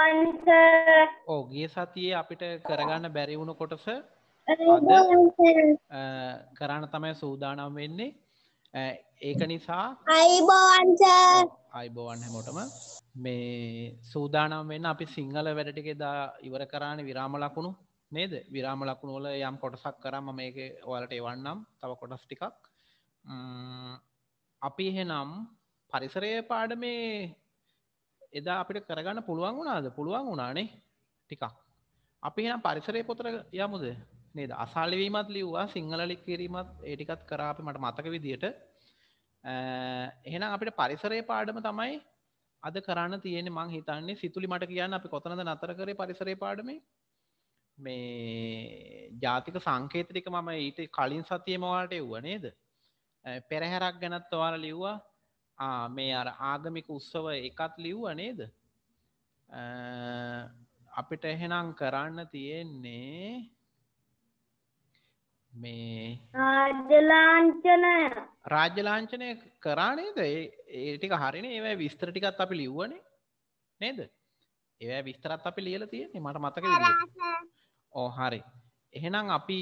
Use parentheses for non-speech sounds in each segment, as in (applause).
වහන්ස ඕ ගිය සතියේ අපිට කරගන්න බැරි වුණු කොටස කරන්න තමයි සූදානම් වෙන්නේ ඒක නිසා අයිබෝවන්ස අයිබෝවන් හැමෝටම මේ සූදානම් වෙන්න අපි සිංහල වැඩටික දා ඉවර කරාණ විරාම ලකුණු නේද විරාම ලකුණු වල යම් කොටසක් කරම මේක ඔයාලට එවන්නම් තව කොටස් ටිකක් අපි එහෙනම් පරිසරය පාඩ මේ එදා අපිට කරගන්න පුළුවන් වුණාද පුළුවන් වුණානේ ටිකක් අපි එනම් පරිසරය පොතර යමුද නේද අසාලිවීමත් ලිව්වා සිංහලලික් කිරීමත් ඒටිකත් කරාපි මට මතක විදියට එහෙනම් අපිට පරිසරය පාඩම තමයි අද කරන්න තියෙන මං හිතන්නේ සිතුලි මට කියන්න අපි කොතනද නතර කරේ පරිසරය පාඩම මේ ජාතික සංකේතරික මම ඊට කලින් සතියමවාට එව්ව නේද පෙරහැරක් ගැනත් තවාර ලිව්වා මේ අර ආගමික උත්සව එකත් ලිව්ව නේද අපිට එහෙනම් කරන්න තියෙන්නේ මේ රාජලාංචනය රාජ්‍යලාංචනය කරානේද ඒටික හරින ඒවැ විස්තර ටිකත් අපි ලිව්වන නේද ඒවැ විස්තරත් අපි ලියල තියෙන්නේ මට මතක ඕ හරි එහෙනම් අපි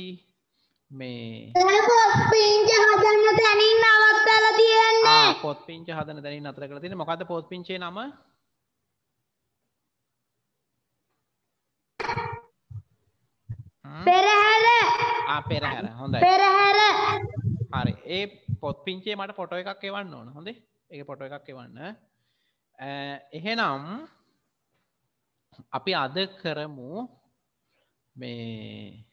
මේ පොත් පිංච හදන්න තැනින් නවත්තලා තියන්නේ. පොත් පිංච හදන තැනින් නතර කරලා තියෙන්නේ. මොකද්ද පොත් පිංචේ නම? පෙරහැර. ආ පෙරහැර. හොඳයි. පෙරහැර. හරි. ඒ පොත් පිංචේ මට ෆොටෝ එකක් එවන්න ඕන. හොඳේ. ඒකේ ෆොටෝ එකක් එවන්න. එහෙනම් අපි අද කරමු මේ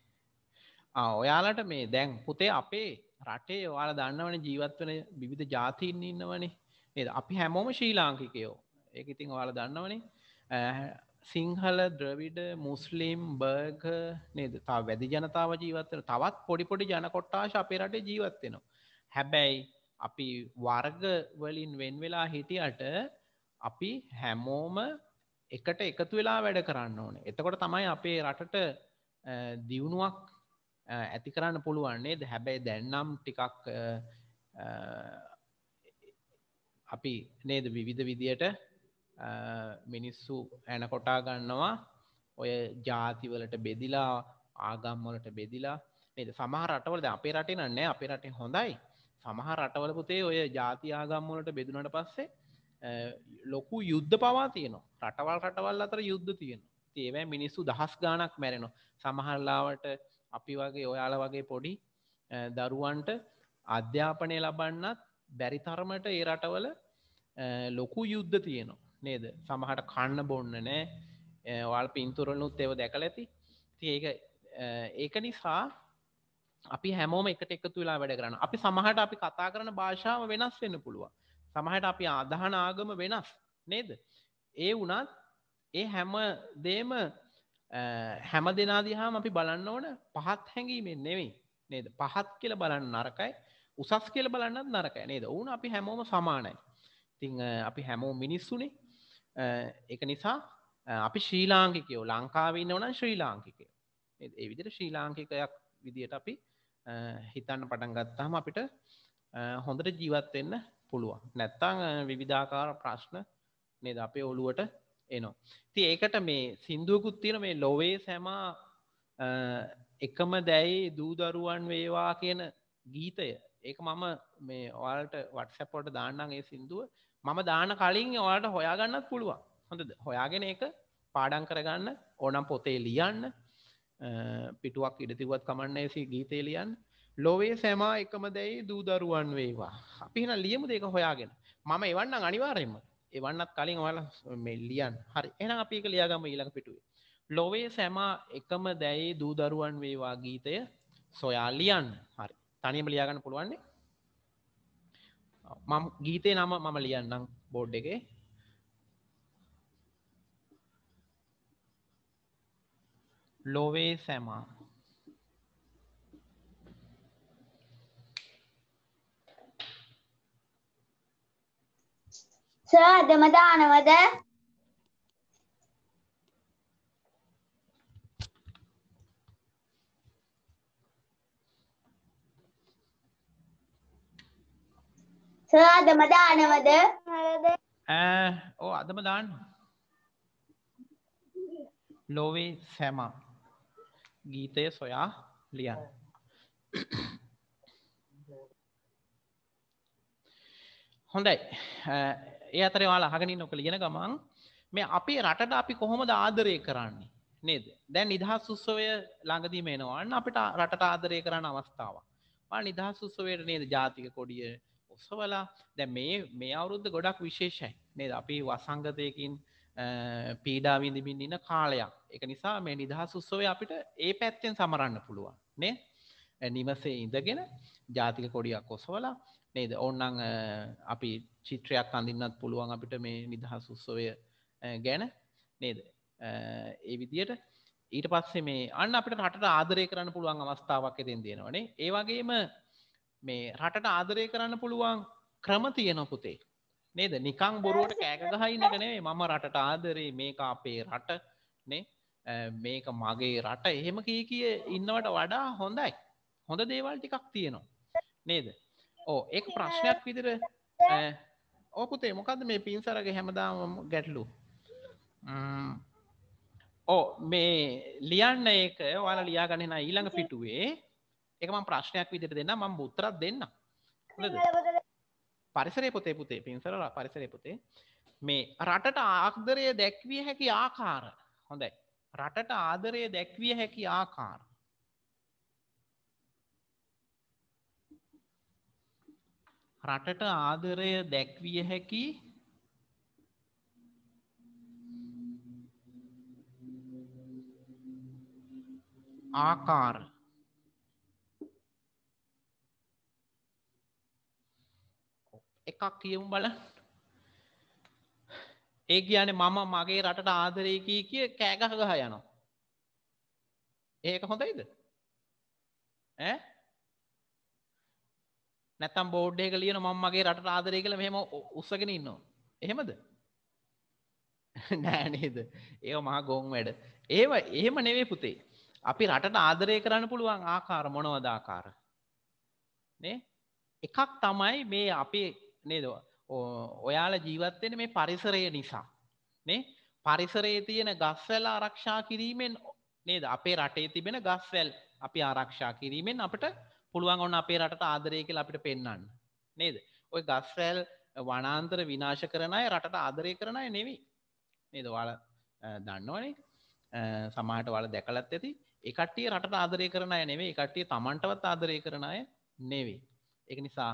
ඔයාලට මේ දැන් පුතේ අපේ රටේ වාල දන්නවන ජීවත්වන විවිධ ජාතින් ඉන්නවනේ ඒ අපි හැමෝම ශ්‍රී ලාංකිකයෝ ඒක ඉතින් වාල දන්නවනේ සිංහල ද්‍රවිඩ මුස්ලිම් බර්ග නේද තා වැදි ජනතාව ජීවත්වන තවත් පොඩිපොඩි ජනකොට්ටාශ අපේ රටේ ජීවත්වෙනවා හැබැයි අපි වර්ග වලින් වෙන් වෙලා හිටියට අපි හැමෝම එකට එකතු වෙලා වැඩ කරන්න ඕන එතකොට තමයි අපේ රටට දියුණුවක් ඇති කරන්න පුළුවන්නේ ද හැබැයි දැන්නම් ටිකක් අපි නේද විවිධ විදියට මිනිස්සු ඇන කොටා ගන්නවා ඔය ජාතිවලට බෙදිලා ආගම්වලට බෙදිලා නද සමහ රටවලද අපේ රටේ නෑ අපේ රටේ හොඳයි සමහ රටවල පුතේ ඔය ජාති ආගම්වලට බෙදුනට පස්සේ ලොකු යුද්ධ පවා තියනවා රටවල් රටවල් අතර යුද්ධ තියෙන ඒවැ මිනිස්සු දහස් ගානක් මැරෙනවා සමහල්ලාවට අපි වගේ ඔයාල වගේ පොඩි දරුවන්ට අධ්‍යාපනය ලබන්නත් බැරි තරමට ඒ රටවල ලොකු යුද්ධ තියෙනවා නේද සමහට කන්න බොන්න නෑ වල් පින්තුරනුත් එව දැකල ඇති ඒක ඒක නිසා අපි හැමෝම එකට එකතු වෙලා වැඩ කරන්න අපි සමහට අපි කතා කරන භාෂාව වෙනස් වෙන්න පුළුවන් සමහට අපි ආදහන ආගම වෙනස් නේද ඒ වනත් ඒ හැම දේම හැම දෙනා දිහාම අපි බලන්න ඕන පහත් හැඟීමෙන් නෙවෙයි නේද පහත් කියල බලන්න නරකයි උසස් කියල බලන්නත් නරකය නේද ඕන අපි හැමෝම සමානයි තිං අපි හැමෝ මිනිස්සුනේ එක නිසා අපි ශ්‍රී ලාංකිකයෝ ලංකාවන්න ඕන ශ්‍රී ලාංකිකය එවිදිට ශ්‍රී ලාංකිකයක් විදියට අපි හිතන්න පටන් ගත්තාම අපිට හොඳට ජීවත්වෙන්න පුළුවන් නැත්තං විවිධාකාර ප්‍රශ්න නේද අපේ ඔළුවට එනවා. ති ඒකට මේ සින්දුවකුත් තියෙන මේ ලොවේ සැමා එකම දැයි දූදරුවන් වේවා කියන ගීතය ඒක මම මේ ඔයාලට වටසැපොට දාන්නම් ඒ සින්දුව මම දාන කලින් ඔයාට හොයාගන්නත් පුළුවන් හොඳ හොයාගෙන එක පාඩන් කරගන්න ඕනම් පොතේ ලියන්න පිටුවක් ඉඩතිවත් කමන්නේසි ගීතේ ලියන්න ලොවේ සෑමා එකම දැයි දූදරුවන් වේවා අපිහින ලියමු දෙක හොයාගෙන මම එවන්න අනිවාරයම එවන්නත් කලින් ඔයාල මෙල්ලියන් හරි එන අපි එක ලියාගම ඊළඟ පිටුවේ ලොවේ සැමා එකම දැයි දූ දරුවන් වේවා ගීතය සොයාලියන් හරි තනියම ලියාගන්න පුළුවන්නේ මම ගීතේ නම මම ලියන්නම් බෝඩ් එකේ ලොවේ සැමා සර් අදම දානවද? සර් අදම දානවද? ඈ ඔව් අදම දාන්න. ලෝවේ සෑම ගීතය සොයා ලියන්න. හොඳයි ඒ අතර වාලා හගනින් නොක ලියන ගමන් මේ අපේ රටට අපි කොහොමද ආදරය කරන්නේ නේද දැන් නිදහස් උත්සවය ළඟදී මේනවාන්න අපිට රට ආදරය කරන්න අවස්ථාවක් මා නිදහස් උත්සවයට නේද ජාතික කොඩිය ඔස්සවලා දැ මේ මේ අවුරුද්ධ ගොඩක් විශේෂයි නේද අපි වසංගතයකින් පීඩා විඳමින් ඉන්න කාලයක් එක නිසා මේ නිදහස් උත්සවය අපිට ඒ පැත්තෙන් සමරන්න පුළුවන් නේ නිමසේ ඉඳගෙන ජාතික කොඩියක් ඔසවලා නේද ඔන්නං අපි චිත්‍රයක් අඳින්නත් පුළුවන් අපිට මේ නිදහස් උත්සවය ගැන නේද ඒ විදියට ඊට පස්සේ මේ අන්න අපිට රටට ආදරය කරන්න පුළුවන් අවස්ථාවක් එතෙන් දෙනවනේ ඒවගේම මේ රටට ආදරය කරන්න පුළුවන් ක්‍රම තියෙන පුතේ නේද නිකං බොරුවට කෑකගහයිනක නෙවේ මම රටට ආදරේ මේක අපේ රට නේ මේක මගේ රට එහෙම කිය කිය ඉන්නවට වඩා හොඳයි හොඳ දේවල් ටිකක් තියෙනවා නේද ඕ ඒ ප්‍රශ්නයක් විදිර ඕපුතේ මොකද මේ පින්සරගේ හැමදාම ගැටලු ඕ මේ ලියන්න ඒක ඔයාල ලියාගණෙන ඊළඟ පිටුවේ එකම ප්‍රශ්නයක් විදිට දෙන්න මම මුත්‍රත් දෙන්න පරිසරය පොතේ පුතේ පින්සර පරිසරය පොතේ මේ රටට ආක්දරය දැක්විය හැකි ආකාර හොඳයි රටට ආදරය දැක්විය හැකි ආකාර රටට ආදරය දැක්විය හැකි ආකාර එකක් කියමු බල ඒ කියන මම මගේ රටට ආදරයකී කිය කෑගහගහ යනවා ඒක හොඳයිද ඇ නැතම් බෝඩ් එක ලියන මම මගේ රට ආදරය කියලා මෙහෙම උස්සගෙන ඉන්නවා. එහෙමද? (laughs) නෑ නේද? ඒව මහා ගොන් වැඩ. ඒව එහෙම නෙවෙයි පුතේ. අපි රටට ආදරය කරන්න පුළුවන් ආකාර මොනවද ආකාර? නේ? එකක් තමයි මේ අපේ නේද? ඔයාලා ජීවත් වෙන්නේ මේ පරිසරය නිසා. නේ? පරිසරයේ තියෙන ගස්වැල් ආරක්ෂා කිරීමෙන් නේද? අපේ රටේ තිබෙන ගස්වැල් අපි ආරක්ෂා කිරීමෙන් අපිට පුළුවන් ඔන්න අපේ රට ආදරය කියල අපිට පෙන්න්න නේද ඔය ගස්රැල් වනාන්තර විනාශ කරනය රටට ආදරය කරනය නෙවී නේද වාල දන්නවනේ සමාට වල දැකලත් ඇති එකටිය රට ආදරය කරනය නෙවේ එකටිය තමන්ටවත් ආදරය කරනය නෙවේ එක නිසා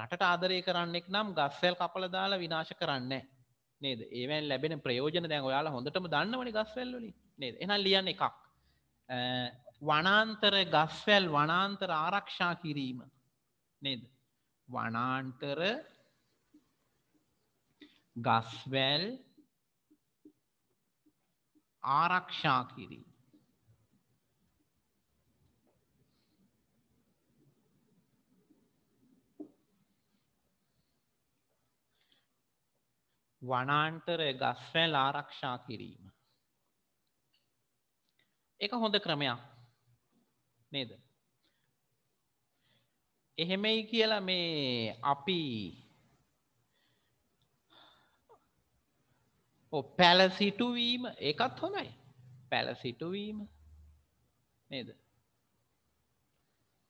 රටට ආදරය කරන්නෙක් නම් ගස්සල් කපල දාලා විනාශ කරන්න නේද ඒවැන් ලැබෙන ප්‍රයෝජන දැන් ඔයාලා හොඳටම දන්නවනි ගස්වැල්ලනි නේද එනම් ලියන්න එකක් වනාන්තර ගස්වැල් වනාන්තර ආරක්ෂා කිරීම නේද වනාන්තර ගස්වැල් ආරක්ෂා කිරීම වනාන්තර ගස්වැල් ආරක්ෂා කිරීම එක හොඳ ක්‍රමයක් නේද එහෙමයි කියලා මේ අපි පැලසිටුවීම එකත් හොඳයි පැලසිටුවීම නේද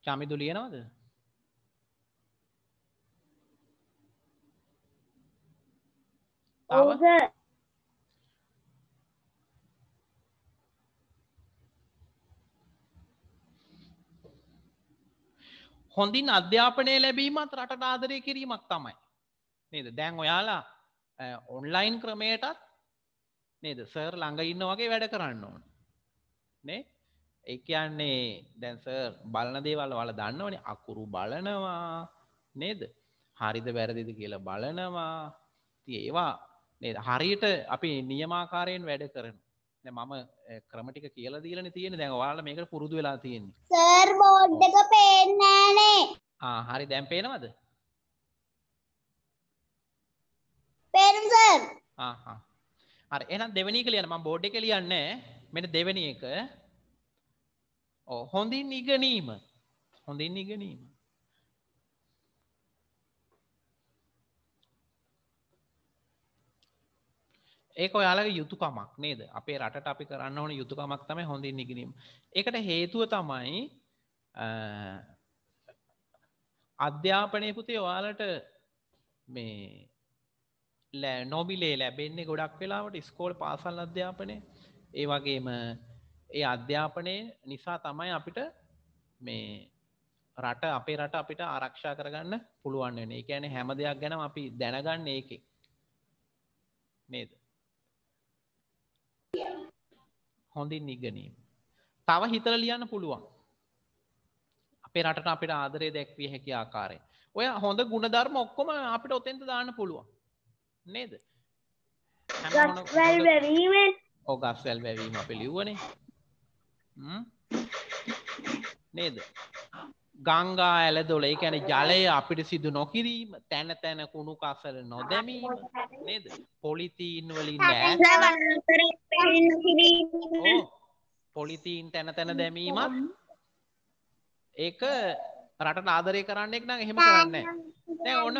චමිදු ලියනවද තව හොඳින් අධ්‍යාපනය ලැබීමත් රට ආදරය කිරීමක් තමයි. නේද දැන් ඔයාලා ඔන්ලයින් ක්‍රමයටත් නේද සර් ළඟ ඉන්න වගේ වැඩ කරන්න ඕන. නේ ඒ කියන්නේ දැන් සර් බලන දේවල් වල දන්නවනේ අකුරු බලනවා නේද? හරිද වැරදිද කියලා බලනවා. ඉතින් ඒවා නේද? හරියට අපි නියමාකාරයෙන් වැඩ කරනවා. මම ක්‍රමටික කියලා දීලන තියෙන දැන් වාල මේක පුරුදු වෙලා තියෙන්නේ සර් බෝඩ් එක පේන්නෑනේ ආ හරි දැන් පේනවද පේනම් සර් ආහා හරි එහෙනම් දෙවෙනි එක ලියන්න මම බෝඩ් එකේ ලියන්නේ මෙන්න දෙවෙනි එක ඔව් හොඳින් ඉගෙනීම හොඳින් ඉගෙනීම ඒක ඔයාලගේ යුතුකමක් නේද අපේ රට අපි කරන්න ඕන යුතුකමක් තම හොඳින් ඉගරීම එකට හේතුව තමයි අධ්‍යාපනය පුතේ ඔයාලට මේ ලෑ නොබිලේ ලැබෙන්නේ ගොඩක් වෙලාවට ස්කෝල් පාසල් අධ්‍යාපනය ඒ වගේම ඒ අධ්‍යාපනය නිසා තමයි අපිට මේ රට අපේ රට අපිට ආරක්ෂා කරගන්න පුළුවන් වෙන ඒ ැන හැම දෙයක් ගැන අපි දැනගන්න ඒකෙ නේද හොඳින් ඉගනීම. තව හිතල ලියන්න පුළුවන්. අපේ රට අපිට ආදරය දැක්විය හැකි ආකාරය. ඔය හොඳ ගුණධර්ම ඔක්කොම අපිට ඔතෙන්ට දාන්න පුළුවන්. නේද? ඕ ගස්වැල් වැැවීම අපි ලිව්වනේ නේද ගංගා ඇල දොල එකැන ජලය අපිට සිදු නොකිරීම තැන තැන කුණු කසර නොදැමීම නද පොලිතීන් වලින් පොලිතීන් තැන තැන දැමීමත් ඒක රට නාදරය කරන්නෙක් නම් එහෙම කරන්න දැ ඔන්න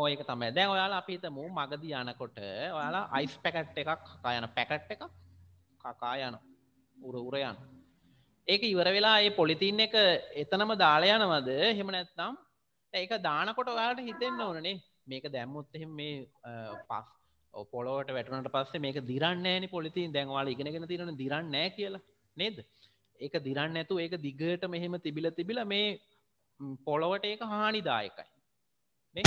ඕයක තමයි දැන් ඔයාලා අපිතම මගද යනකොට ඔයාලා අයිස් පැකට් එකක් කයන පැකට් එක කකා යන උර උර යන්න ඒක ඉවර වෙලා ඒ පොලිතින් එක එතනම දාලයනවද හෙම නැත්නම් ඒක දානකොට ඔයාට හිතෙන්න්න ඕනනේ මේක දැම්මුත් එහෙම මේ පස් පොලෝට වැටනට පස්සේ මේක දිරන්නෑන පොලිතින් දැන්වාල ඉගෙනගෙන තිරන දිරන්නෑ කියලා නේද ඒක දිරන්න ඇතු ඒක දිගට මෙහෙම තිබිල තිබිල මේ පොලොවට ඒක හානිදායකයි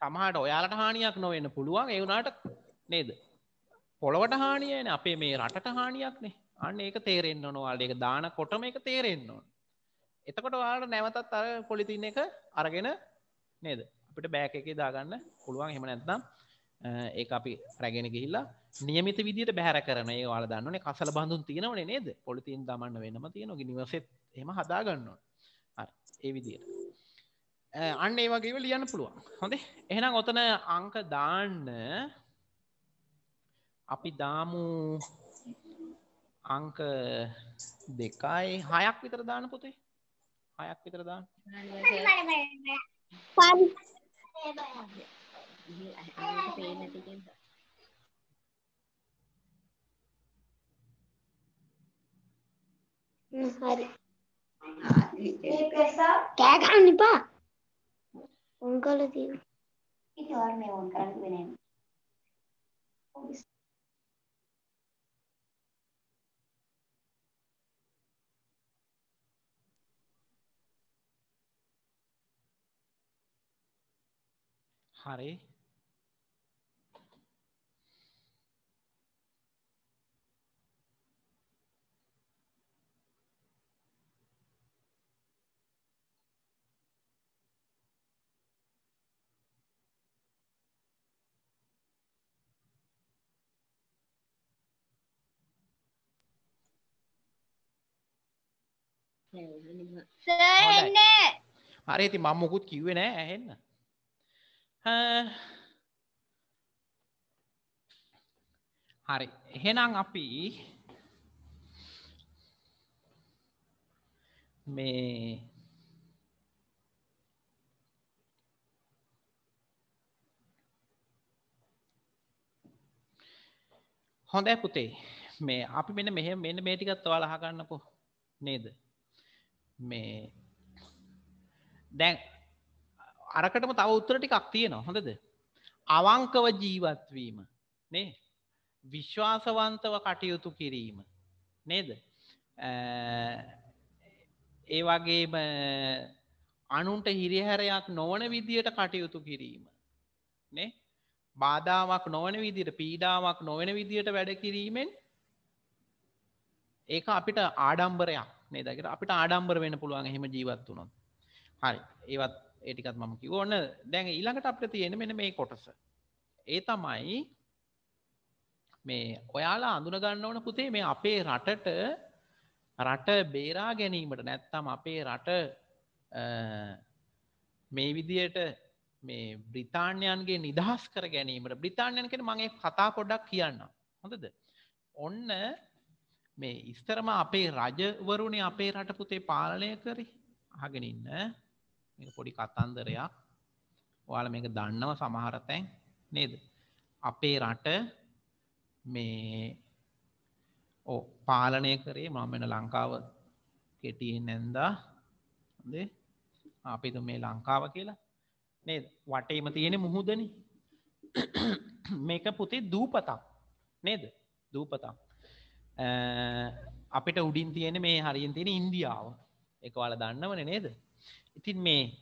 සමහට ඔයාලට හානියක් නොවෙන්න පුළුවන් ඒවුනාට නේද පොළොවට හානියන අපේ මේ රටට හානියක් නේ අන්න ඒක තේරෙන්න්න නොවාට එක දාන කොටම එක තේරෙන්න්න ඕන එතකොට වාට නැවතත් අර පොලිතින් එක අරගෙන නේද අපිට බෑක එක දාගන්න පුළුවන් හෙම නැත්නම් ඒ අපි රැගෙන ගිහිල්ලා නියමිත විදිට බැහර කරන වාල දන්නන කසල බඳුන් තියෙනවන නේද පොලිතින් දමන්න වෙනම තියෙන ගනිවසෙත් එම හදාගන්නවා ඒ විදියට අන්න ඒ වගේව ලියන්න පුළුවන් හොඳේ එහෙනම් ඔතන අංක දාන්න අපි දාමූ අංක දෙකයි හයක් විතර දාන පොතේ හයක් විතර දාන හරි කෑ ගන්න එපා උන් කළ තියෙන ඉතින් ඔයාලා මේ ඕන් කරන්නේ නැහැ හරි හරි ඉතින් මම මොකුත් කිව්වේ නෑ ඇහෙන්න (sighs) හරි එහෙනම් අපි මේ හොඳයි පුතේ මේ අපි මෙන්න මෙහෙම මෙන්න මේ ටිකත් ඔයාලා අහගන්නකෝ නේද මේ දැන් අරකටම තව උත්තර ටිකක් තියෙනවා හොඳද අවංකව ජීවත්වීම නේ විශ්වාසවන්තව කටයුතු කිරීම නේද ඒ වගේම අනුන්ට හිරිහැරයක් නොවන විදියට කටයුතු කිරීම නේ බාධාවක් නොවන විදිට පීඩාවක් නොවන විදියට වැඩ කිරීමෙන් ඒක අපිට ආඩම්බරයක් නේදකට අපිට ආඩම්බර වෙන පුළුවන් එහෙම ජීවත් වුණොත් හරි ඒවත් ඒටිකත් මම කිව ඕන්න දැන් ඊළඟට අපට තියෙන මෙන මේ කොටස ඒ තමයි මේ ඔයාලා අඳුනගන්න ඕන පුතේ මේ අපේ රටට රට බේරා ගැනීමට නැත්තම් අපේ රට මේ විදියට මේ බ්‍රිතාන්යන්ගේ නිදහස් කර ගැනීමට බ්‍රිතාන්යන් කෙන මගේ කතා පොඩක් කියන්න හොඳද ඔන්න මේ ඉස්තරම අපේ රජවරුණ අපේ රට පුතේ පාලනය කරි අහගෙනඉන්න පොඩි කතන්දරයක් ඔයාල මේක දන්නව සමහරතැන් නේද අපේ රට මේ ඕ පාලනය කරේ මමෙන ලංකාව කෙටියෙන් නැන්දා දේ අපි තු මේ ලංකාව කියලා නේ වටේම තියෙන මුහුදන මේක පුතේ දූපතක් නේද දූපතක් අපිට උඩින් තියෙන මේ හරිින් තියෙන ඉන්දියාව එකවල දන්නවන නේද ඉතින් මේ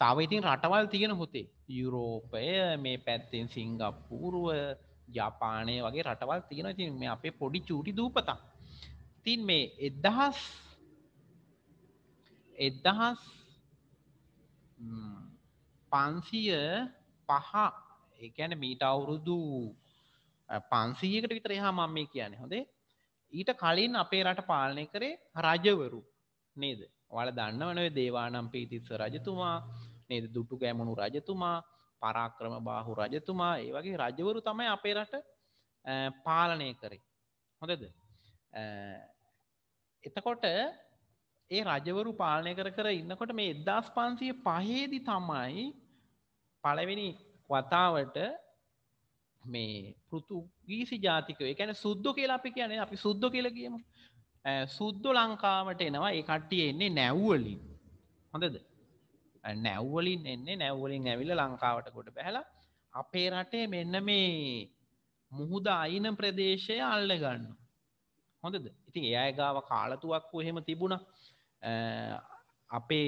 තාව ඉතින් රටවල් තියෙන හොතේ යුරෝපය මේ පැත්තෙන් සිංගප්පූරුව ජාපානය වගේ රටවල් තියෙන ඉතින් මේ අපේ පොඩි චූටි දූපතා ඉතින් මේ එදහස් එදහස් පන්සිය පහ ඒැන මීට අවුරුදු පන්සීකට විතර එහා මම මේ කියන්නේ හොඳේ ඊට කලින් අපේ රට පාලනය කරේ රජවරු නේද ඔල දන්නවනේ දේවානම් පීතිස්ස රජතුමා නේද දුටු ගෑමණු රජතුමා පරාක්‍රම බාහු රජතුමා ඒ වගේ රජවරු තමයි අපේ රට පාලනය කරේ හොඳද එතකොට ඒ රජවරු පාලනය කර කර ඉන්නකොට මේ එදදාස් පන්සිය පහේදි තමයි පළවෙනි වතාවට මේ පෘතුගීසි ජාතිකය එකැන සුද්ද කියලා අපි කියන්නේ අපි සුද්ද කියල කියමු සුද්දො ලංකාවට එනවා ඒ කට්ටිය එන්නේ නැව්වලින් හොඳද නැව්වලින් එන්නේ නැව්වලින් ඇවිල ලංකාවට ගොඩ බැහලා අපේ රටේ මෙන්න මේ මුහුද අයින ප්‍රදේශය අල්ල ගන්න හොඳද ඉතින් එය ගාව කාලතුවක් වූ එහෙම තිබුණ අපේ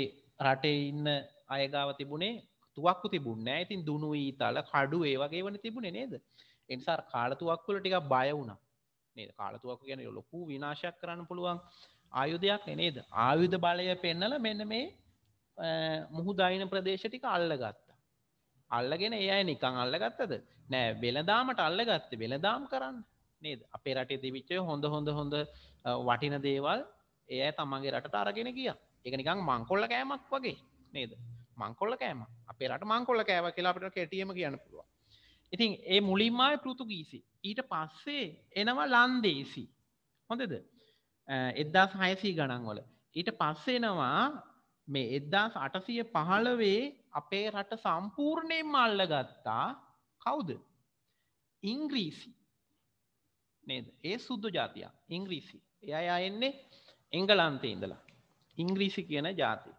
රටේ ඉන්න අයගාව තිබුණේ තුවක්කු තිබුණ ඇතින් දුනුවී තල කඩු ඒ වගේ වන තිබුණේ නේද එනිසාර කාලතුවක්කුල ටික බය වුණා නේද කාලතුවක් ගැන ලොකු විනාශයක් කරන්න පුළුවන් ආයුධයක් නේද ආයුධ බලය පෙන්නල මෙන්න මේ මුහු දයින ප්‍රදේශටි අල්ල ගත්තා අල්ලගෙන ඒ අය නිකං අල්ල ගත්තද නෑ වෙලදාමට අල්ල ගත්ත වෙලදාම් කරන්න නේද අපේ රටේ දිවිච්චය හොඳ හොඳ හොඳ වටින දේවල් එය තමන්ගේ රට අරගෙන ගිය එක නිකං මංකොල්ල කෑමක් වගේ නේද මංකොල්ල කෑම අපේ රට මංකොල්ල කෑව කියලාපට කෙටියම කියන්න පුළුවන් ඉතින් ඒ මුලින්මයි පෘතුගීසි ඊට පස්සේ එනවා ලන්දේසි හොඳද එද්දාස් හයසී ගණන්වල ඊට පස්සෙනවා මේ එද්දාස් අටසිය පහළවේ අපේ රට සම්පූර්ණයෙන් මල්ල ගත්තා කවුද ඉංග්‍රීසි නේද ඒ සුද්දු ජාතියක් ඉංග්‍රීසි එය අය එන්නේ එංගලන්තේ ඉඳලා ඉංග්‍රීසි කියන ජාති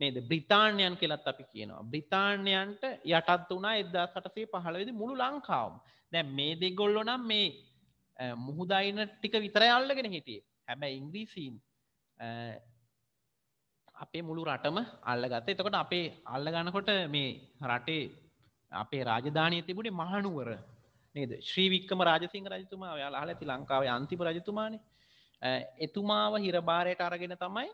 නේද බ්‍රිතාන්යන් කෙලත් අපි කියනවා බ්‍රිතාන්යන්ට යටත් වනා එදදා සටසේ පහළවෙදි මුළු ලංකාවම් දැ මේ දෙගොල්ලො නම් මේ මුහුදයින ටික විතර අල්ලගෙන හිටියේ හැබැ ඉංග්‍රීසින් අපේ මුළු රටම අල්ලගත්ත එතකොට අපේ අල්ලගනකොට මේ රටේ අපේ රාජධානය තිබුණේ මහනුවර නේද ශ්‍රීවික්කම රාජසිංහ රජතුමා යාලා ඇති ලංකාවේ අන්තිප රජතුමානේ එතුමාව හිරභාරයට අරගෙන තමයි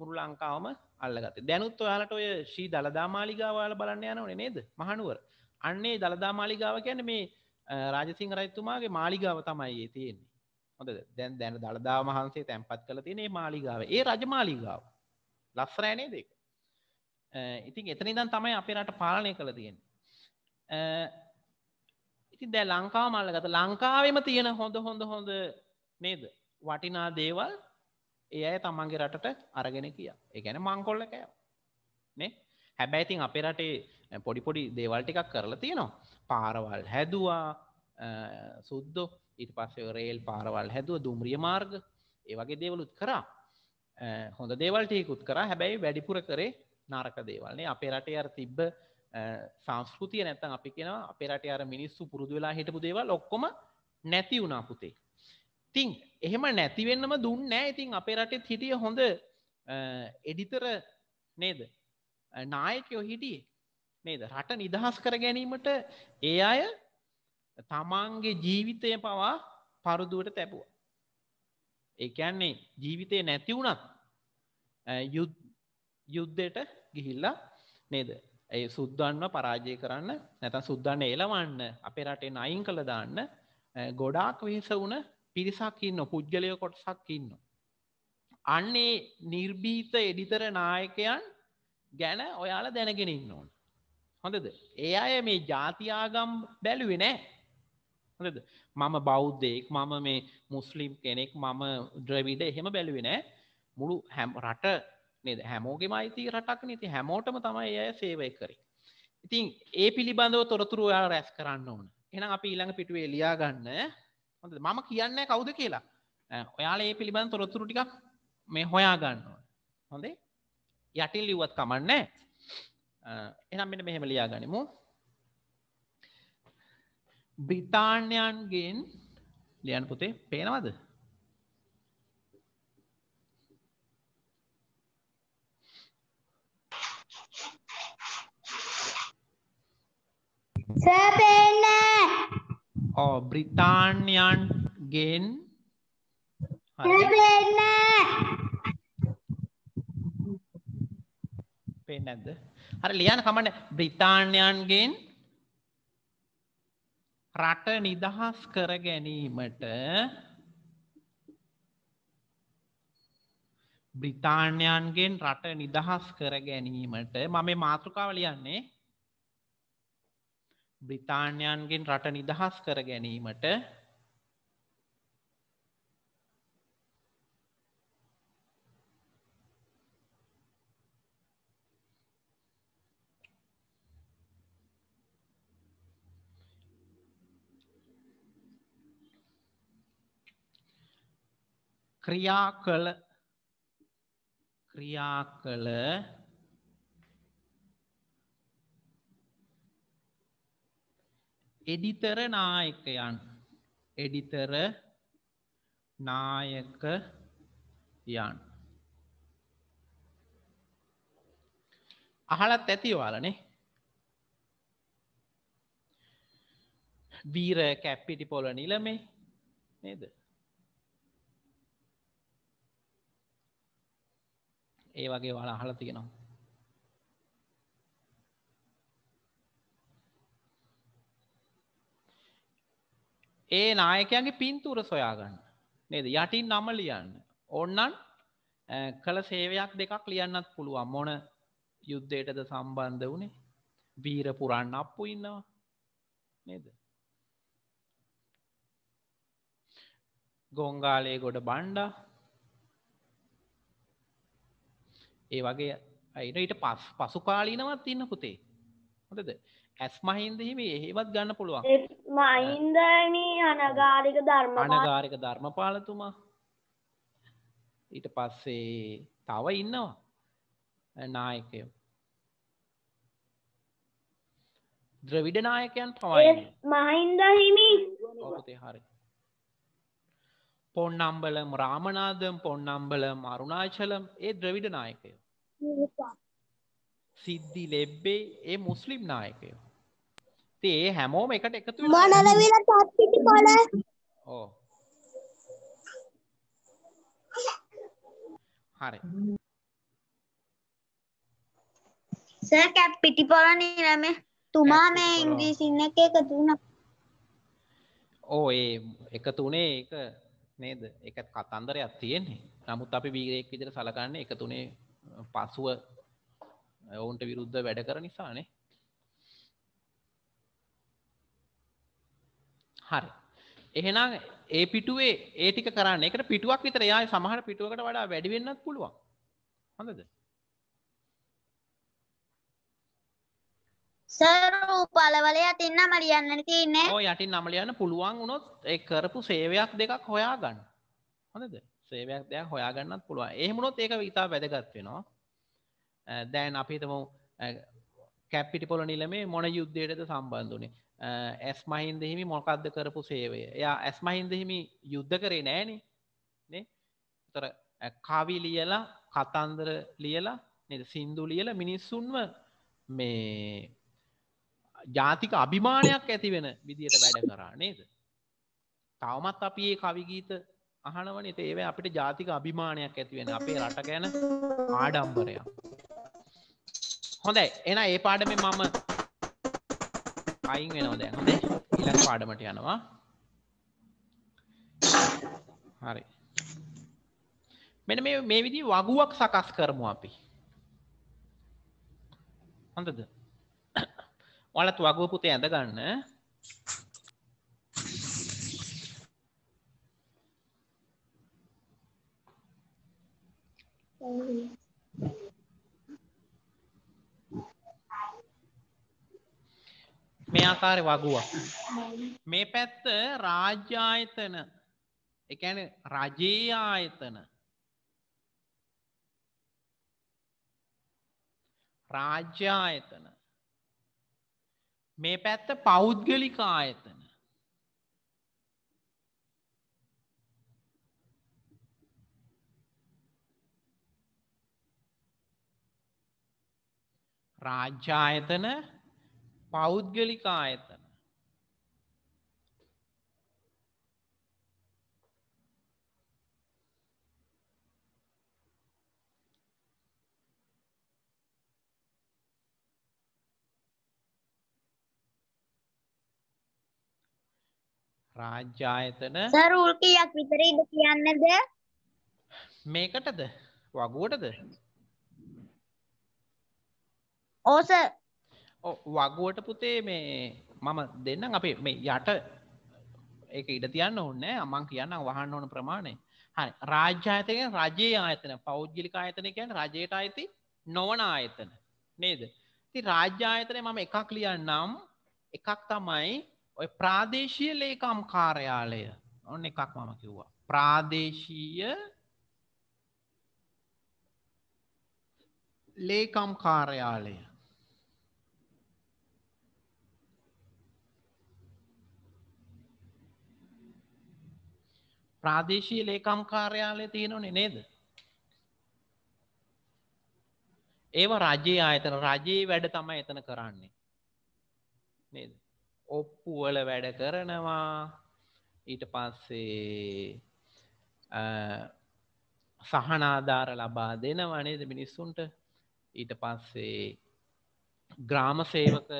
මුරු ලංකාවම අල්ලගත දැනුත් ඔයාලට ඔය ශී දළදා මාලිගාවාල බලන්න යනවන නේද මහනුවර අන්නේ දළදා මාලිගාව කියැන මේ රාජසිංහ රයිතුමාගේ මාලිගාව තමයි ඒ තියෙන්නේ හොඳ දැන් දැන දළදා වහන්සේ තැන්පත් කළ තියනේ මාලිගාව ඒ රජ මාලිගාව ලස්සරෑනේ දෙක ඉතින් එතනි දන් තමයි අපේ රට පාලනය කළ තියෙන ඉති දැ ලංකාව මල්ලගත ලංකාවම තියෙන හොඳ හොඳ හොඳ නේද වටිනා දේවල් ඒ අය තමන්ගේ රටට අරගෙන කිය එකැන මංකොල්ල කෑ නේ හැබැයිතින් අපේ රටේ පොඩිපොඩි දේවල් ටිකක් කරලා තියෙනවා පාරවල් හැදවා සුද්දෝ ඉට පස්සේ රේල් පාරවල් හැදුව දුම්රිය මාර්ග ඒවගේ දේවලුත් කරා හොඳ දේවල්ටයකුත් කර හැබැයි වැඩිපුර කරේ නාරක දේවල්න්නේ අපේ රටේ අර තිබ්බ සංස්කෘතිය නැත්තන් අපි කියෙන අපේ රට අර මිනිස්සු පුරුදු වෙලා හිටපු දේවල් ඔක්කොම නැති වුණා පුතේ තිං එහෙම නැතිවෙන්නම දුන්නෑ ඉතින් අපේ රටෙත් හිටිය හොඳ එඩිතර නේද නායකයෝ හිටියේ නේද රට නිදහස් කර ගැනීමට ඒ අය තමාන්ගේ ජීවිතය පවා පරුදුවට තැබුව ඒකන්නේ ජීවිතය නැති වුණත් යුද්ධයට ගිහිල්ලා නේද ඒ සුද්දන්ව පරාජය කරන්න නැත සුද්දන්න එලවන්න අපේ රටේ නයින් කළ දාන්න ගොඩාක් වෙහෙස වුණ පිරිසක් ඉන්න පුද්ගලය කොටසක් ඉන්න. අන්නේ නිර්භීත එඩිතර නායකයන් ගැන ඔයාල දැනගෙන ඉන්න ඕන. හොඳද ඒ අය මේ ජාතියාගම් බැලුවෙ නෑ හොඳද මම බෞද්ධයෙක් මම මේ මුස්ලිම් කෙනෙක් මම ද්‍රවිඩ එහෙම බැලුවෙ නෑ මුළු හැම් රට නද හැමෝගේම අයිති රටක් නති හැමෝටම තමයි ඇය සේවය කරේ ඉතින් ඒ පිළිබඳව තොරතුරු ඔයා රැස් කරන්න ඕන එන අපි ඊළඟ පිටුවේ ලියා ගන්න හොඳ මම කියන්න කවුද කියලා ඔයාල ඒ පිළිබඳ තොරොත්තුරු ටිකක් මේ හොයා ගන්නවා හොඳේ යටින් ලිව්වත් කමන්න එනම් මෙට මෙහෙම ලියා ගනිමු බ්‍රිතාන්‍යයන්ගෙන් ලියන් පුතේ පේනවද සැපෙන්නේ ඕ බ්‍රිතාන්යන් ගෙන් පෙන්නද හර ලියන කමන බ්‍රිතාන්යන්ගෙන් රට නිදහස් කර ගැනීමට බ්‍රිතාන්යන්ගෙන් රට නිදහස් කර ගැනීමට මම මාතෘකාව ලියන්නේ බ්‍රිතාන්‍යයන්ගෙන් රට නිදහස් කර ගැනීමට ක්‍රියා කළ ක්‍රියා කළ එඩිතර නායකයන් එඩිතර නායක යන් අහලත් ඇතිවාලනේ වීර කැප්පිටි පොල නිලමේ නේද ඒ වගේ වල අහල තියෙනවා ඒ නායකයන්ගේ පින්තූර සොයාගන්න නේද යටින් නම ලියන්න ඔන්නන් කළ සේවයක් දෙකක් ලියන්නත් පුළුවන් මොන යුද්ධයටද සම්බන්ධ වනේ බීර පුරන්න අප්පු ඉන්නවා නේද ගොංගාලයේ ගොඩ බණ්ඩා ඒ වගේ අයිට පස් පසුකාලීනවත් ඉන්න පුතේ හොතද ඇස් මහින්ද හිමි එහෙවත් ගන්න පුළුවන් මහින්දනී අනගාරික ධර්ම අනගාරික ධර්මපාලතුමා ඊට පස්සේ තව ඉන්නවා නායකය ද්‍රවිඩ නායකයන් පවයි මහින්ද හිමි ඔතේ හරි පොන්නම්බලම් රාමනාදම් පොන්නම්බලම් අරුණාචලම් ඒ ද්‍රවිඩ නායකය සිද්ධි ලෙබ්බේ ඒ මුස්ලිම් නායකයෝ ඉතින් ඒ හැමෝම එකට එකතු වෙනවා. මනල විල තත්තිටි පොළ. ඔව්. හරි. සර් කැප් පිටි පොළ නිරම තුමා මේ ඉංග්‍රීසින් එක එකතු වුණා. ඕ ඒ එකතු උනේ ඒක නේද? ඒක කතන්දරයක් තියෙන්නේ. නමුත් අපි වීරයෙක් විදිහට සලකන්නේ එකතුනේ පසුව ඔවුන්ට විරුද්ධ වැඩ කර නිසානේ හරි එහෙනම් ඒ පිටුවේ ඒ ටික කරන්න එකට පිටුවක් විතර යා සමහර පිටුවකට වඩා වැඩි වෙන්නත් පුළුවන් හොඳද සර් උපලවල යටින් නම ලියන්න තියෙන්නේ ඔව් යටින් නම ලියන්න පුළුවන් වුණොත් ඒ කරපු සේවයක් දෙකක් හොයාගන්න හොඳද සේවයක් දෙකක් හොයාගන්නත් පුළුවන් එහෙම වුණොත් ඒක ඉතා වැදගත් වෙනවා දැන් අපි හිතමු කැප්පිටි පොළ නිලමේ මොන යුද්ධයටද සම්බන්ධ වුණේ ඇස් මහින්ද හිමි මොකක්ද කරපු සේවය එයා ඇස් මහින්ද හිමි යුද්ධ කරේ නෑනේ නේ තොර කවි ලියලා කතන්දර ලියලා නද සින්දු ලියල මිනිස්සුන්ව මේ ජාතික අභිමානයක් ඇති වෙන විදියට වැඩ කරා නේද තවමත් අපි ඒ කවිගීත අහනවන ඒව අපිට ජාතික අභිමානයක් ඇති වෙන අපේ රට ගැන ආඩම්බරයක් හොඳයි එන ඒ පාඩම මම අයින් වෙනවා දැන් හොඳේ ඊළඟ පාඩමට යනවා හරි මෙන්න මේ මේ විදිහේ වගුවක් සකස් කරමු අපි හොඳද ඔයාලත් වගුව පුතේ ඇඳ ගන්න Thank you. මේ ආකාරය වගුවක්. මේ පැත්ත රාජ්‍යායතන එකන රජයේ ආයතන රාජ්‍යායතන මේ පැත්ත පෞද්ගලික ආයතන රාජ්‍යායතන පෞද්ගලික ආයතන රාජ්‍ය ආයතන සර් රූල් කීයක් විතර ඉඳ කියන්නද මේකටද වගුවටද ඕ සර් වගුවට පුතේ මේ මම දෙන්නම් අපේ මේ යට ඒක ඉඩ තියන්න ඕන්නෑ අමන් කියන්න වහන්න ඕන ප්‍රමාණය හරි රාජ්‍යායතකෙන් රජයේ ආයතන පෞද්ගලික ආයතනකයන් රජයට අයිති නොවන ආයතන නේද ති රාජ්‍යායතනය මම එකක් ලියන්නම් එකක් තමයි ඔය ප්‍රාදේශීය ලේකම් කාර්යාලය ඔන්න එකක් මම කිව්වා ප්‍රාදේශීය ලේකම් කාර්යාලය ප්‍රාදේශීය ලේකම් කාර්යාලය තියෙනවනේ නේද? ඒව රජයේ ආයතන රජයේ වැඩ තමයි එතන කරන්නේ. නේද? ඔප්පු වල වැඩ කරනවා. ඊට පස්සේ සහනාධාර ලබා දෙනවා නේද මිනිස්සුන්ට. ඊට පස්සේ ග්‍රාම සේවක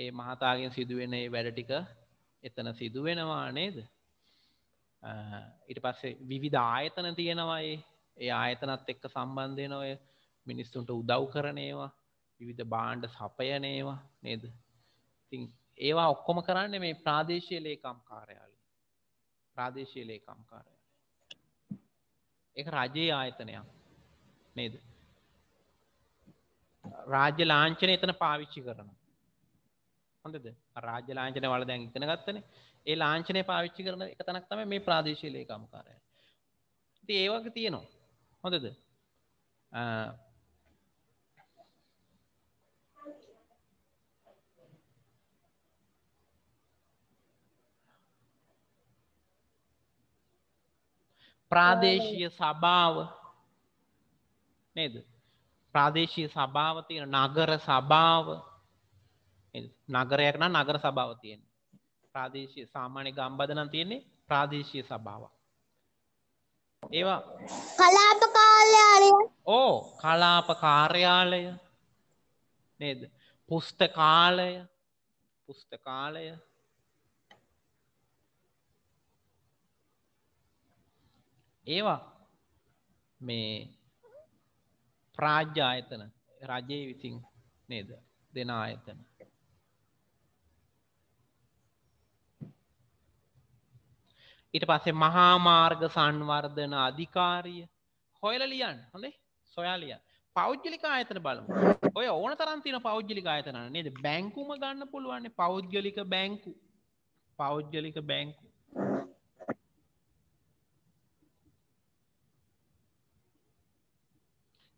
ඒ මහතාගෙන් සිදුවෙන ඒ වැඩ ටික එතන සිදුවෙනවා නේද? ඊට පස්සේ විවිධ ආයතන තියෙනවයි ඒ ආයතනත් එක්ක සම්බන්ධයන ඔය මිනිස්සුන්ට උදව් කරනේවා විවිධ බාණ්ඩ සපයනේවා නේද ඉතින් ඒවා ඔක්කොම කරන්න මේ ප්‍රාදේශය ලේකම් කාරයාලි ප්‍රාදේශය ලේකම් කාරය එක රජයේ ආයතනයක් නේද රාජ්‍ය ලාංචන එතන පාවිච්චි කරනවා හොඳද රාජ්‍ය ලාංචන වල දැන් ඉතන ගත්තන ඒ ලාංචනය පාවිච්චි කරන එක තනක් තම මේ ප්‍රාදේශීලේ කමකාරය ති ඒවක තියෙනවා හොඳද ප්‍රාදේශීය සභාව නේද ප්‍රාදේශීය සභාව තියෙන නගර සභාව නගරයක් නම් නගර සභාව තියෙන්නේ ප්‍රාදේශීය සාමාන්‍ය ගම්බද නම් තියෙන්නේ ප්‍රාදේශීය සභාවක් ඒවා කලාප කාර්යාලය ඕ කලාප කාර්යාලය නේද පුස්තකාලය පුස්තකාලය ඒවා මේ ප්‍රාජ්‍ය ආයතන රජයේ විසින් නේද දෙන ආයතන ඊට පස්සේ මහාමාර්ග සංවර්ධන අධිකාරිය හොයල ලියන් හොඳේ සොයාලියන් පෞද්ගලික ආයතන බලමු ඔය ඕන තරම් තියෙන පෞද්ගලික ආයතන නේද බැංකුම ගන්න පුළුවන් පෞද්ගලික බැංකු පෞද්ගලික බැංකු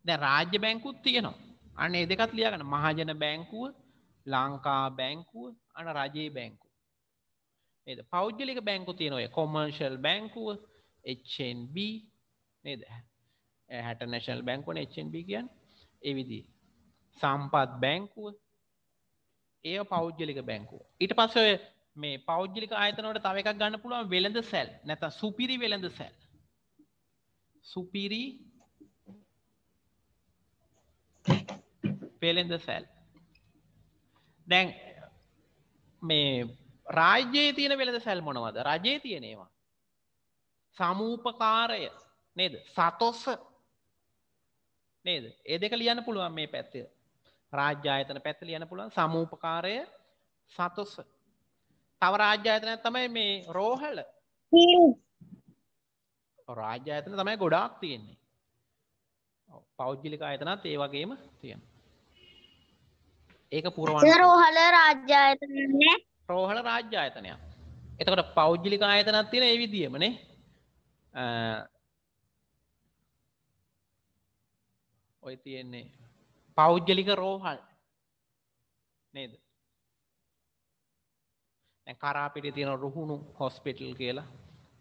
දැන් රාජ්‍ය බැංකුත් තියෙනවා අන්න ඒ දෙකත් ලියාගන්න මහජන බැංකුව ලංකා බැංකුව අන රජයේ බැංකුව නද පෞද්ගලික බැංකු තියනොය කොමර්ශල් බැංකුව එන්B නේද හැට නැශල් බැංකුවන එන්B කියන් එවිදී සම්පත් බැංකුව ඒ පෞද්ගලික බැංකුව ඊට පස්සය මේ පෞද්ගලික අයතනට තව එකක් ගන්න පුළුවන් වෙළඳ සැල් නැත සුපිරි වෙළඳ සැල් සුපිරි පෙළෙන්ද සැල් දැන් මේ රාජ්‍යයේ තියෙන වෙළඳ සැල්මොනවද රජයේ තියෙනේවා. සමූපකාරය නේද සතොස්ස නේද ඒ දෙක ලියන්න පුළුවන් මේ පැත්තේ රාජ්‍යායතන පැත්ත ලියන්න පුළුවන් සමූපකාරය සතොස්ස තව රාජ්‍යායතනයක් තමයි මේ රෝහල රාජ්‍යායතන තමයි ගොඩාක් තියෙන්නේ පෞද්ගලික ආයතනත් ඒ වගේම තියෙන ඒක පුරවන්න රෝහල රාජ්‍යායතන නෑ ප්‍රෝහල රාජ්‍ය ආයතනයක් එතකොට පෞද්ගලික ආයතනත් තියෙන ඒ විදිහමනේ ඔය තියෙන්නේ පෞද්ගලික රෝහල් නේද කරාපිට තියෙන රුහුණු හොස්පිටල් කියලා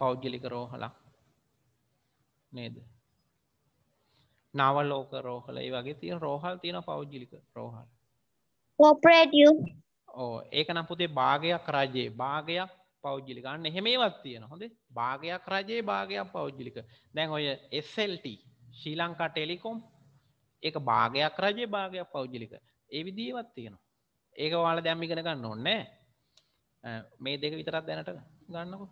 පෞද්ගලික රෝහලා නේද නවලෝක රෝහල ඒ වගේ තියෙන රෝහල් තියෙන පෞද්ගලික රෝහල් cooperative ඕ ඒක නම් පුතේ භාගයක් රජයේ භාගයක් පෞද්ජිලි ගන්න එහෙම ඒවත් තියෙන හොඳේ භාගයක් රජයේ භාගයක් පෞද්ජිලික දැන් ඔය SLT ශ්‍රී ලංකා ටෙලිකොම් ඒක භාගයක් රජයේ භාගයක් පෞද්ජිලික ඒ විදිහේවත් තියෙනවා ඒක ඔයාලා දැන් ඉගෙන ගන්න ඕනේ මේ දෙක විතරක් දැනට ගන්නකෝ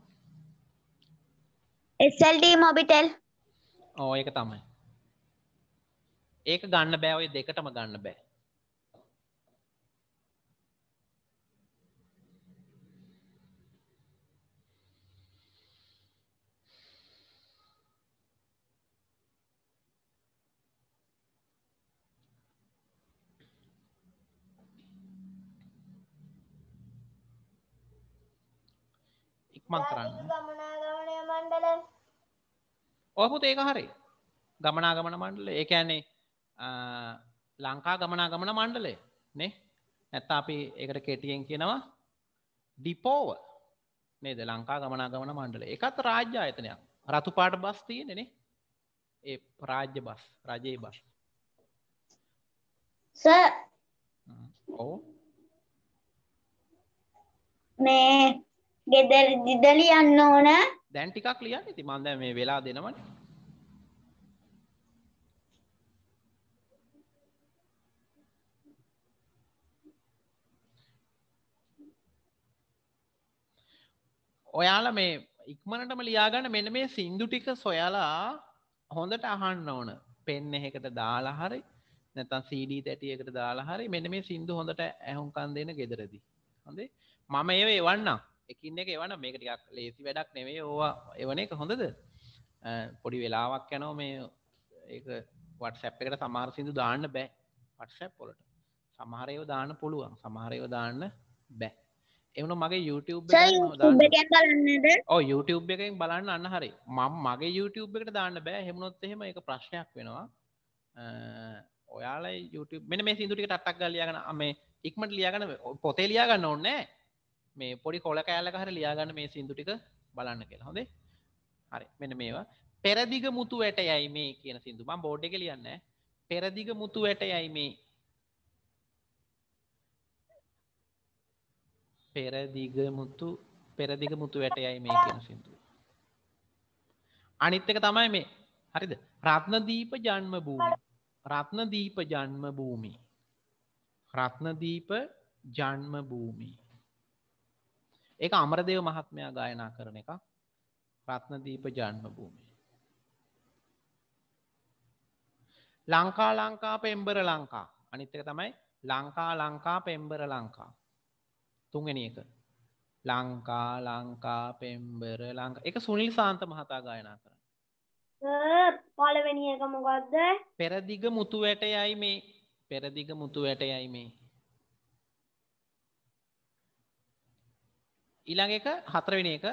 SLT මොබිටෙල් ඕ ඒක තමයි ඒක ගන්න බෑ ඔය දෙකටම ගන්න බෑ ඉක්මන් කරන්න ඔහුත් ඒක හරි ගමනා ගමන මණ්ඩල ඒකඇනේ ලංකා ගමනා ගමන මණ්ඩලේ නේ නැත්තා අපි ඒකට කෙටියෙන් කියනවා ඩිපෝව නේද ලංකා ගමනා ගමන මණ්ඩල එකත් රාජ්‍ය අයතනයක් රතුපාට බස් තියෙනෙනේ ඒ රාජ්‍ය බස් රජයේ බස් ඕ මේ ගෙදර දිදලියන්න ඕන දැන් ටිකක් ලියන්න ඉතින් මම දැන් මේ වෙලා දෙනවනේ ඔයාලා මේ ඉක්මනටම ලියාගන්න මෙන්න මේ සින්දු ටික සොයලා හොඳට අහන්න ඕන පෙන් එකකට දාලා හරි නැත්නම් CD තැටියකට දාලා හරි මෙන්න මේ සින්දු හොඳට ඇහුම්කන් දෙන ගෙදරදී හොඳේ මම ඒව එවන්නම් එකින් එක එවන මේක ටිකක් ලේසි වැඩක් නෙවේ ඕවා එවන එක හොඳද පොඩි වෙලාවක් යනෝ මේ ඒ වටසැප් එකට සමහර සිදු දාන්න බෑ වටසැප් පොලට සමහරයෝ දාන්න පුළුවන් සමහරයෝ දාන්න බෑ එවන මගේ YouTube බලන්නද ඕ YouTube එකෙන් බලන්න අන්න හරි මම මගේ YouTube එකට දාන්න බෑ හෙමුණොත් එහෙම එක ප්‍රශ්නයක් වෙනවා ඔයාලා YouTube මෙන්න මේ සිදුටික ටක් ගලියගෙන මේ ඉක්මට ලියගන පොතේ ලියගන්න ඕන්නෑ මේ පොඩි කොල කෑල්ලක හර ලියාගන්න මේ සිින්දුටික බලන්න කියලා හොඳේ හරි මෙන මේවා පෙරදිග මුතු වැට යයි මේ කියන සිින්දු මම් බෝඩ් එක ලියන්න පෙරදිග මුතු වැට යයි මේ පෙරදිග මුතු පෙරදිග මුතු වැට යයි මේ කියන සිින්දු අනිත්තක තමයි මේ හරිද රත්නදීප ජන්ම භූමි රත්නදීප ජන්ම භූමි රත්නදීප ජන්ම භූමී ඒක අමරදේව මහත්මයා ගායනා කරන එක ප්‍රත්නදීප ජන්ම භූමි. ලංකා ලංකා පෙම්බර ලංකා අනිත්තක තමයි ලංකා ලංකා පෙම්බර ලංකා තුන්ගෙන එක ලංකා ලංකා පෙම්බර ලංකා එක සුනිල් සාන්ත මහතා ගායනා කරන පලවෙනි එක මොකක්ද පෙරදිග මුතු වැට යයි මේ පෙරදිග මුතු වැට යයි මේ ඊළඟ එක හතරවෙන එක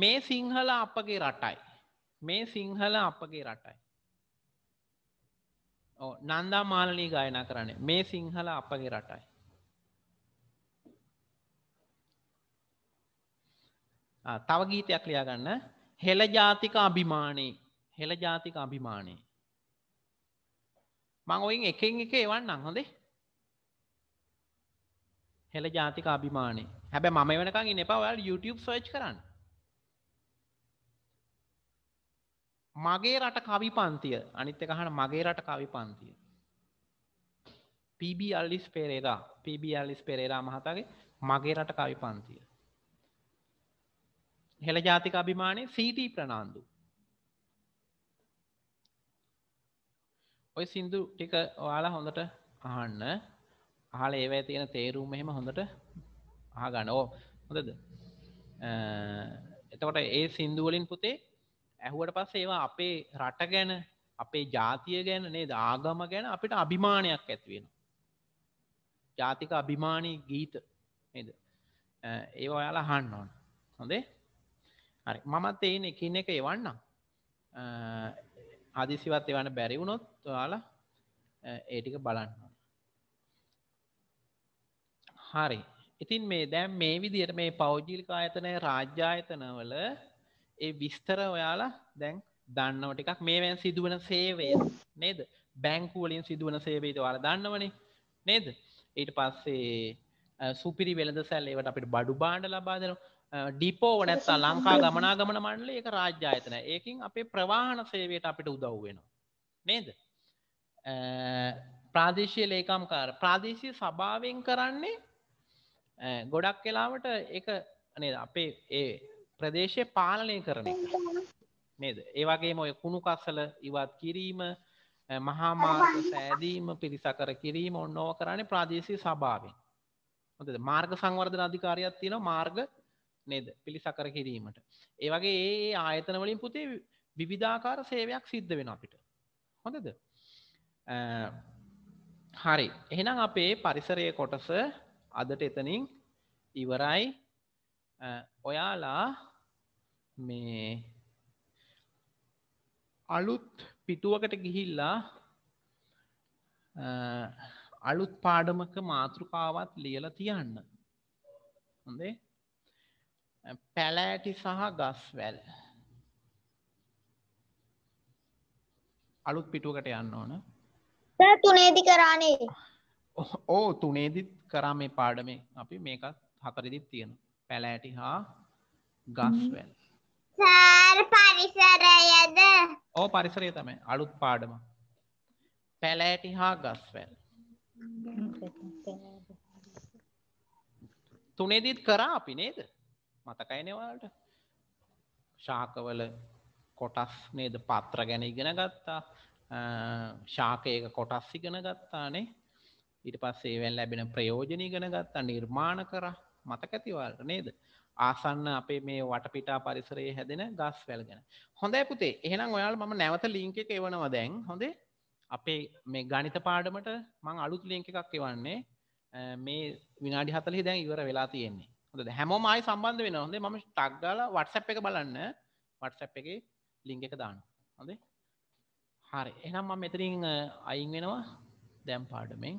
මේ සිංහල අපගේ රටයි මේ සිංහල අපගේ රටයි නන්දා මාලනී ගායනා කරන්නේ මේ සිංහල අපගේ රටයි තව ගීතයක් ලියාගන්න හෙළ ජාතික අභිමානයේ හෙළ ජාතික අභිමානයේ මං ඔයින් එකෙන් එක එවන්න හොඳේ හෙළ ජාතික අභිමානයේ හැබැ මම වනකං ඉන්න පවල් YouTube සර්ච් කරන්න මගේ රට කවි පන්තිය අනිත් එකහන මගේ රට කවි පන්තිය පබ අල්ලිස් පෙරේරා පබ අල්ලිස් පෙරේරා මහතාගේ මගේ රට කවි පන්තිය හෙළ ජාතික අභිමානය සීටී ප්‍රනාන්දු ඔය සින්දු ටික ඔයාලා හොඳට අහන්න අහල ඒවැ තියෙන තේරුම් එහෙම හොඳට අහගන්න ඕ හොඳද එතකොට ඒ සින්දුවලින් පුතේ ඇහුවට පස් ඒවා අපේ රට ගැන අපේ ජාතිය ගැන නේ දාගම ගැන අපිට අභිමානයක් ඇත්වෙන ජාතික අභිමානී ගීත නද ඒ ඔයාලා හන්න ඕන හොඳේ හරි මමත් එයින එකින් එක එවන්නම් අදිසිවත් එවන්න බැරි වුණොත් ඔයාලා ඒටික බලන්න හරි ඉතින් මේ දැම් මේ විදියට මේ පෞද්ජිලික ආයතනය රාජ්‍යායතනවල ඒ විස්තර ඔයාලා දැන් දන්නව ටිකක් මේවැන් සිදුවන සේවය නේද බැංකුවලින් සිදුවන සේවේද වාල දන්නවනේ නේද ඊට පස්සේ සුපිරි වෙලද සැල් ඒවට අපිට බඩු බාණ්ඩ ලබා දෙනවා ඩිපෝ නැත්තා ලංකා ගමනා ගමන මණ්ඩල ඒක රාජ්‍යායතන ඒකින් අපේ ප්‍රවාහන සේවයට අපිට උදව් වෙනවා නේද ප්‍රාදේශය ලේකම්කාර ප්‍රාදේශය සභාවෙන් කරන්නේ ගොඩක් කලාවට එක නේද අපේ ඒ ප්‍රදේශය පාලනය කරන නේද ඒවගේ මොය කුණු කසල ඉවත් කිරීම මහාමාර්ග සෑදීම පිරිසකර කිරීම ඔන්නෝව කරන්නේ ප්‍රාදේශී සභාවෙන් හොඳද මාර්ග සංවර්ධන අධිකාරියක් තියෙනවා මාර්ග නේද පිළිසකර කිරීමට ඒ වගේ ඒ ආයතන වලින් පුතේ විවිධාකාර සේවයක් සිද්ධ වෙන අපිට හොඳද හරි එහෙනම් අපේ පරිසරයේ කොටස අදට එතනින් ඉවරයි ඔයාලා මේ අලුත් පිටුවකට ගිහිල්ලා අලුත් පාඩමක මාතෘකාවත් ලියල තියන්න හොඳේ පැලෑටි සහ ගස් වැල් අලුත් පිටුවකට යන්න ඕන තුනේදි කරන්නේ ඕ තුනේදිත් කරා මේ පාඩමේ අපි මේකත් හතරිදිත් තියෙන පැලෑටි හා ගස්වැල් පරිසරයද ඕ පරිසරය තමයි අලුත් පාඩම පැලෑටි හා ගස්වැල් තුනේදිත් කරා අපි නේද මතකයිනවාට ශාකවල කොටස් නේද පත්‍ර ගැන ඉගෙන ගත්තා ශාකයක කොටස් ඉගෙන ගත්තානේ ඊට පස්සේ ඒවැන් ලැබෙන ප්‍රයෝජනය ගෙන ගත්තා නිර්මාණ කර මතකඇතිවල්ට නේද ආසන්න අපේ මේ වටපිටා පරිසරයේ හැදෙන ගස් වැල්ගෙන හොඳයි පුතේ එහෙනම් ඔයාල් මම නැවත ලිංක එක එවනවා දැන් හොඳේ අපේ මේ ගණිත පාඩමට මං අලුත් ලිංක එකක් එවන්නේ මේ විනාඩි හතලි දැන් ඉවර වෙලා තියෙන්නේ හොඳ හැමෝම ආයි සම්බන්ධ වෙන හොඳේ මම ටක්ගාල වටසැප් එක බලන්න වටසැප් එකේ ලිංක එක දාන්න හොඳේ හරි එහෙනම් මම මෙතනින් අයින් වෙනවා දැන් පාඩමෙන්